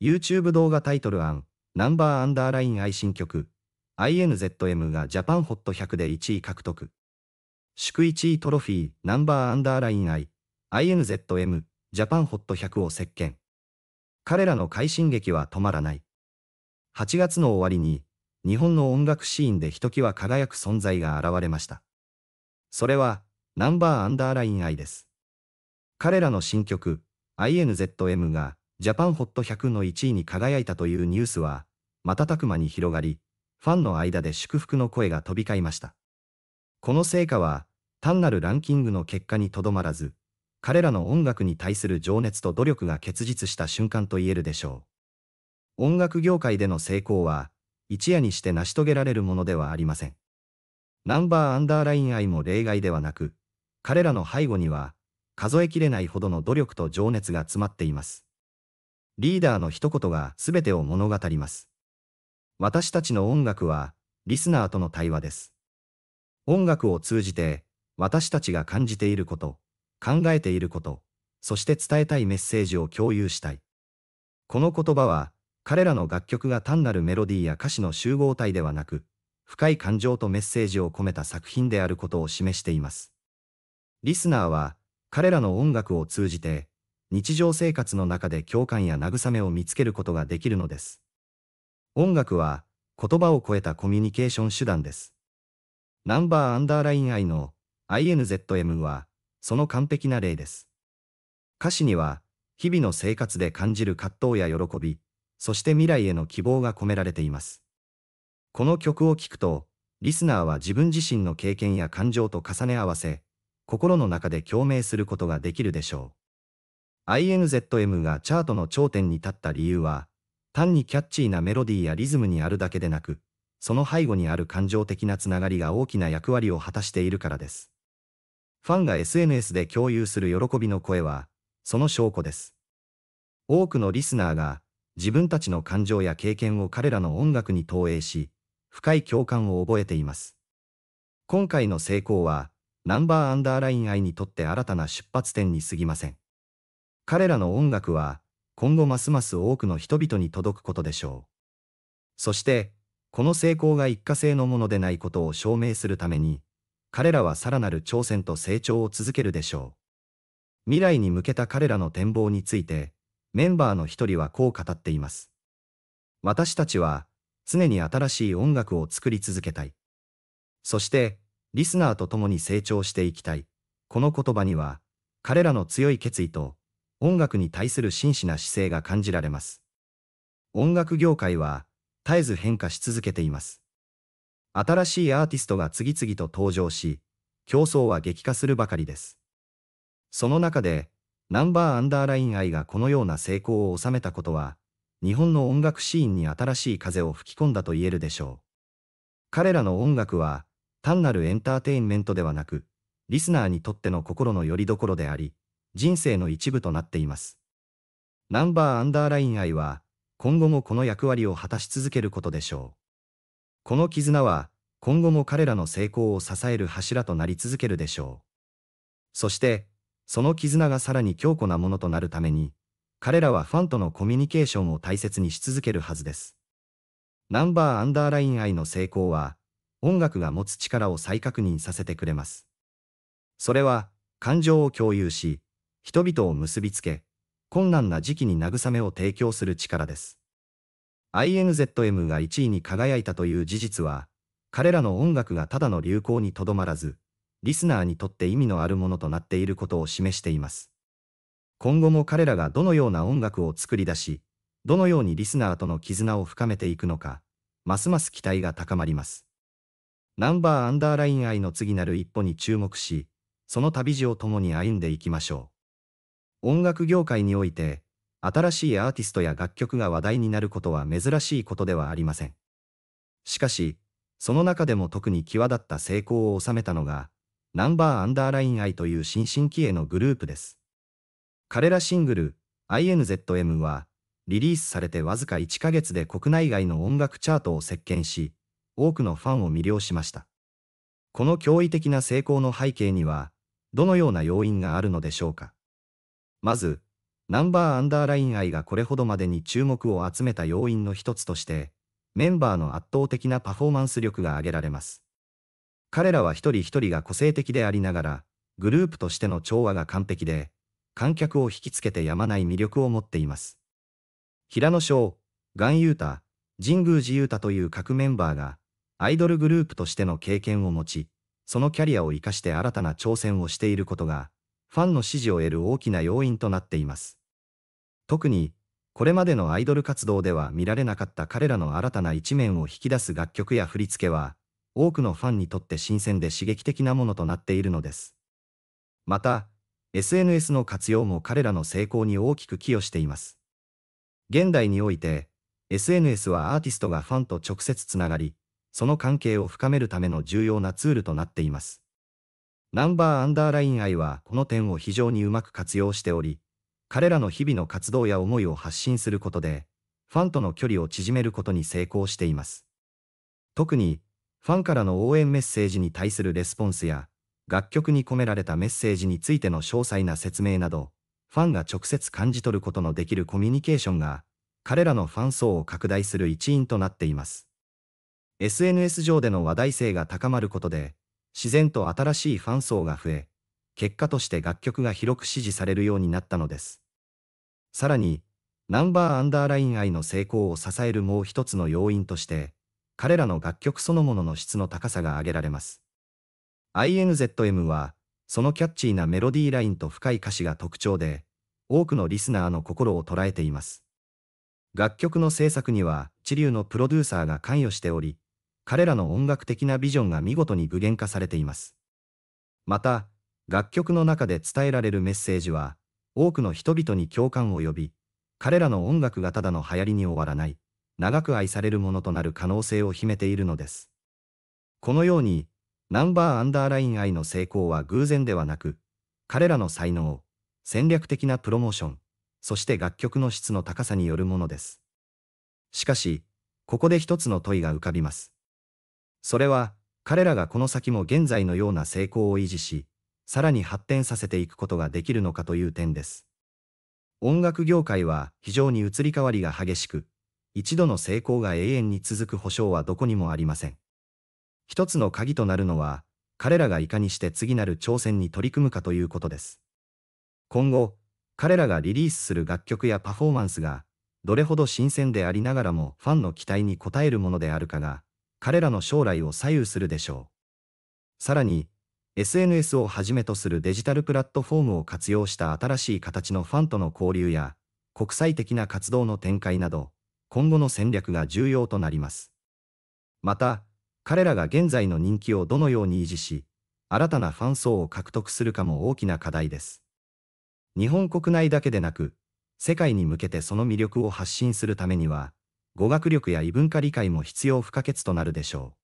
YouTube 動画タイトル案、ナンバーアンダーライン愛新曲、INZM がジャパンホット100で1位獲得。祝1位トロフィー、ナンバーアンダーライン愛、INZM、ジャパンホット100を席巻。彼らの快進撃は止まらない。8月の終わりに、日本の音楽シーンでひときわ輝く存在が現れました。それは、ナンバーアンダーライン愛です。彼らの新曲、INZM がジャパンホット100の1位に輝いたというニュースは、瞬く間に広がり、ファンの間で祝福の声が飛び交いました。この成果は、単なるランキングの結果にとどまらず、彼らの音楽に対する情熱と努力が結実した瞬間と言えるでしょう。音楽業界での成功は、一夜にして成し遂げられるものではありません。ナンバーアンダーライン愛も例外ではなく、彼らの背後には、数えきれないほどの努力と情熱が詰まっています。リーダーの一言が全てを物語ります。私たちの音楽は、リスナーとの対話です。音楽を通じて、私たちが感じていること、考えていること、そして伝えたいメッセージを共有したい。この言葉は、彼らの楽曲が単なるメロディーや歌詞の集合体ではなく、深い感情とメッセージを込めた作品であることを示しています。リスナーは、彼らの音楽を通じて、日常生活の中で共感や慰めを見つけることができるのです。音楽は言葉を超えたコミュニケーション手段です。ナンバーアンダーライン I の INZM はその完璧な例です。歌詞には日々の生活で感じる葛藤や喜び、そして未来への希望が込められています。この曲を聴くと、リスナーは自分自身の経験や感情と重ね合わせ、心の中で共鳴することができるでしょう。INZM がチャートの頂点に立った理由は、単にキャッチーなメロディーやリズムにあるだけでなく、その背後にある感情的なつながりが大きな役割を果たしているからです。ファンが SNS で共有する喜びの声は、その証拠です。多くのリスナーが、自分たちの感情や経験を彼らの音楽に投影し、深い共感を覚えています。今回の成功は、ナンバーアンダーライン愛にとって新たな出発点に過ぎません。彼らの音楽は、今後ますます多くの人々に届くことでしょう。そして、この成功が一過性のものでないことを証明するために、彼らはさらなる挑戦と成長を続けるでしょう。未来に向けた彼らの展望について、メンバーの一人はこう語っています。私たちは、常に新しい音楽を作り続けたい。そして、リスナーと共に成長していきたい。この言葉には、彼らの強い決意と、音楽に対する真摯な姿勢が感じられます。音楽業界は、絶えず変化し続けています。新しいアーティストが次々と登場し、競争は激化するばかりです。その中で、ナンバーアンダーライン愛がこのような成功を収めたことは、日本の音楽シーンに新しい風を吹き込んだと言えるでしょう。彼らの音楽は、単なるエンターテインメントではなく、リスナーにとっての心の拠り所であり、人生の一部となっています。ナンバーアンダーライン愛は、今後もこの役割を果たし続けることでしょう。この絆は、今後も彼らの成功を支える柱となり続けるでしょう。そして、その絆がさらに強固なものとなるために、彼らはファンとのコミュニケーションを大切にし続けるはずです。ナンバーアンダーライン愛の成功は、音楽が持つ力を再確認させてくれます。それは、感情を共有し、人々を結びつけ、困難な時期に慰めを提供する力です。INZM が1位に輝いたという事実は、彼らの音楽がただの流行にとどまらず、リスナーにとって意味のあるものとなっていることを示しています。今後も彼らがどのような音楽を作り出し、どのようにリスナーとの絆を深めていくのか、ますます期待が高まります。ナンバーアンダーライン愛の次なる一歩に注目し、その旅路を共に歩んでいきましょう。音楽業界において、新しいアーティストや楽曲が話題になることは珍しいことではありません。しかし、その中でも特に際立った成功を収めたのが、ナンバーアンダーラインイという新進気鋭のグループです。彼らシングル、INZM は、リリースされてわずか1ヶ月で国内外の音楽チャートを席巻し、多くのファンを魅了しました。この驚異的な成功の背景には、どのような要因があるのでしょうか。まず、ナンバーアンダーライン愛がこれほどまでに注目を集めた要因の一つとして、メンバーの圧倒的なパフォーマンス力が挙げられます。彼らは一人一人が個性的でありながら、グループとしての調和が完璧で、観客を引きつけてやまない魅力を持っています。平野翔、岩優太、神宮寺優太という各メンバーが、アイドルグループとしての経験を持ち、そのキャリアを生かして新たな挑戦をしていることが、ファンの支持を得る大きな要因となっています。特に、これまでのアイドル活動では見られなかった彼らの新たな一面を引き出す楽曲や振り付けは、多くのファンにとって新鮮で刺激的なものとなっているのです。また、SNS の活用も彼らの成功に大きく寄与しています。現代において、SNS はアーティストがファンと直接つながり、その関係を深めるための重要なツールとなっています。ナンバーアンダーライン愛はこの点を非常にうまく活用しており、彼らの日々の活動や思いを発信することで、ファンとの距離を縮めることに成功しています。特に、ファンからの応援メッセージに対するレスポンスや、楽曲に込められたメッセージについての詳細な説明など、ファンが直接感じ取ることのできるコミュニケーションが、彼らのファン層を拡大する一因となっています。SNS 上での話題性が高まることで、自然と新しいファン層が増え、結果として楽曲が広く支持されるようになったのです。さらに、ナンバーアンダーライン愛の成功を支えるもう一つの要因として、彼らの楽曲そのものの質の高さが挙げられます。INZM は、そのキャッチーなメロディーラインと深い歌詞が特徴で、多くのリスナーの心を捉えています。楽曲の制作には、知流のプロデューサーが関与しており、彼らの音楽的なビジョンが見事に具現化されています。また、楽曲の中で伝えられるメッセージは、多くの人々に共感を呼び、彼らの音楽がただの流行りに終わらない、長く愛されるものとなる可能性を秘めているのです。このように、ナンバーアンダーライン愛の成功は偶然ではなく、彼らの才能、戦略的なプロモーション、そして楽曲の質の高さによるものです。しかし、ここで一つの問いが浮かびます。それは、彼らがこの先も現在のような成功を維持し、さらに発展させていくことができるのかという点です。音楽業界は非常に移り変わりが激しく、一度の成功が永遠に続く保証はどこにもありません。一つの鍵となるのは、彼らがいかにして次なる挑戦に取り組むかということです。今後、彼らがリリースする楽曲やパフォーマンスが、どれほど新鮮でありながらもファンの期待に応えるものであるかが、彼らの将来を左右するでしょう。さらに、SNS をはじめとするデジタルプラットフォームを活用した新しい形のファンとの交流や、国際的な活動の展開など、今後の戦略が重要となります。また、彼らが現在の人気をどのように維持し、新たなファン層を獲得するかも大きな課題です。日本国内だけでなく、世界に向けてその魅力を発信するためには、語学力や異文化理解も必要不可欠となるでしょう。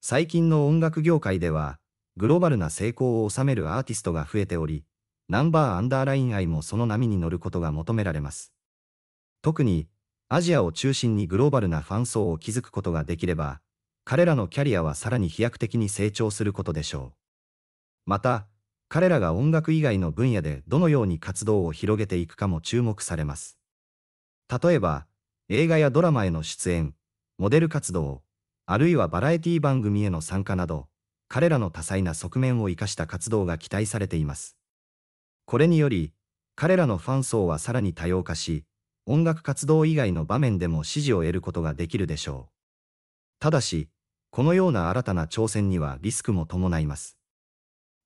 最近の音楽業界では、グローバルな成功を収めるアーティストが増えており、ナンバーアンダーライン愛もその波に乗ることが求められます。特に、アジアを中心にグローバルなファン層を築くことができれば、彼らのキャリアはさらに飛躍的に成長することでしょう。また、彼らが音楽以外の分野でどのように活動を広げていくかも注目されます。例えば、映画やドラマへの出演、モデル活動、あるいはバラエティ番組への参加など、彼らの多彩な側面を生かした活動が期待されています。これにより、彼らのファン層はさらに多様化し、音楽活動以外の場面でも支持を得ることができるでしょう。ただし、このような新たな挑戦にはリスクも伴います。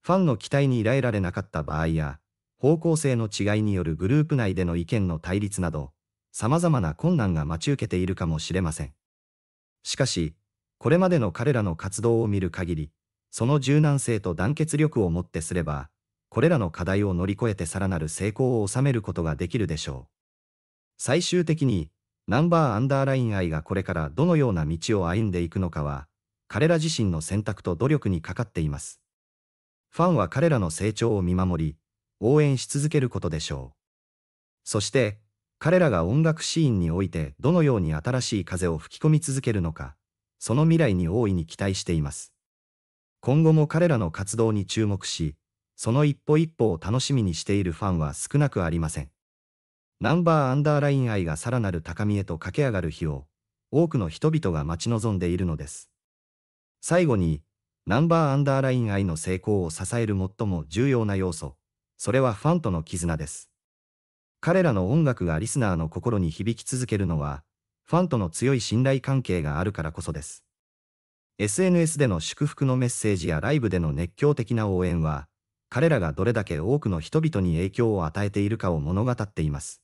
ファンの期待に依頼られなかった場合や、方向性の違いによるグループ内での意見の対立など、様々な困難が待ち受けているかもしれません。しかし、これまでの彼らの活動を見る限り、その柔軟性と団結力をもってすれば、これらの課題を乗り越えてさらなる成功を収めることができるでしょう。最終的に、ナンバーアンダーライン愛がこれからどのような道を歩んでいくのかは、彼ら自身の選択と努力にかかっています。ファンは彼らの成長を見守り、応援し続けることでしょう。そして、彼らが音楽シーンにおいてどのように新しい風を吹き込み続けるのか、その未来に大いに期待しています。今後も彼らの活動に注目し、その一歩一歩を楽しみにしているファンは少なくありません。ナンバーアンダーライン愛がさらなる高みへと駆け上がる日を、多くの人々が待ち望んでいるのです。最後に、ナンバーアンダーライン愛の成功を支える最も重要な要素、それはファンとの絆です。彼らの音楽がリスナーの心に響き続けるのは、ファンとの強い信頼関係があるからこそです。SNS での祝福のメッセージやライブでの熱狂的な応援は、彼らがどれだけ多くの人々に影響を与えているかを物語っています。